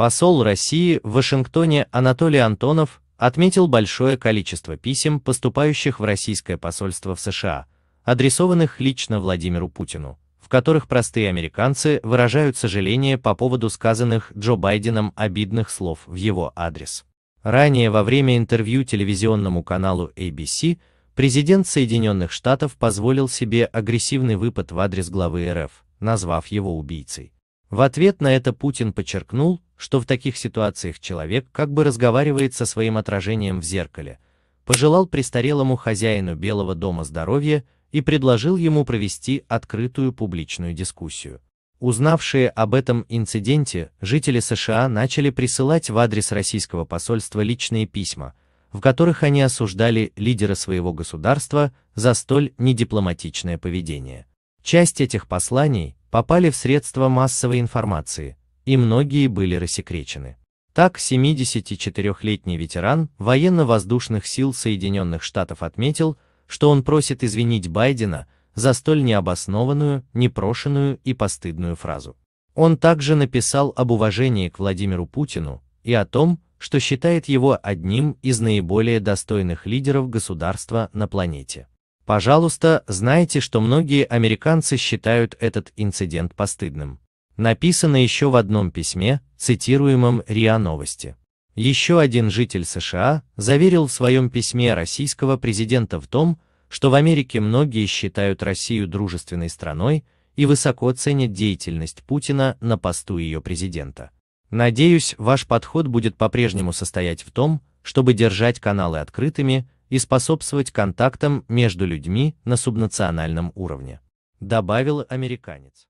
Посол России в Вашингтоне Анатолий Антонов отметил большое количество писем, поступающих в российское посольство в США, адресованных лично Владимиру Путину, в которых простые американцы выражают сожаление по поводу сказанных Джо Байденом обидных слов в его адрес. Ранее во время интервью телевизионному каналу ABC президент Соединенных Штатов позволил себе агрессивный выпад в адрес главы РФ, назвав его убийцей. В ответ на это Путин подчеркнул, что в таких ситуациях человек как бы разговаривает со своим отражением в зеркале, пожелал престарелому хозяину Белого дома здоровья и предложил ему провести открытую публичную дискуссию. Узнавшие об этом инциденте, жители США начали присылать в адрес российского посольства личные письма, в которых они осуждали лидера своего государства за столь недипломатичное поведение. Часть этих посланий попали в средства массовой информации, и многие были рассекречены. Так, 74-летний ветеран военно-воздушных сил Соединенных Штатов отметил, что он просит извинить Байдена за столь необоснованную, непрошенную и постыдную фразу. Он также написал об уважении к Владимиру Путину и о том, что считает его одним из наиболее достойных лидеров государства на планете. Пожалуйста, знайте, что многие американцы считают этот инцидент постыдным написано еще в одном письме, цитируемом РИА Новости. Еще один житель США заверил в своем письме российского президента в том, что в Америке многие считают Россию дружественной страной и высоко ценят деятельность Путина на посту ее президента. Надеюсь, ваш подход будет по-прежнему состоять в том, чтобы держать каналы открытыми и способствовать контактам между людьми на субнациональном уровне, добавил американец.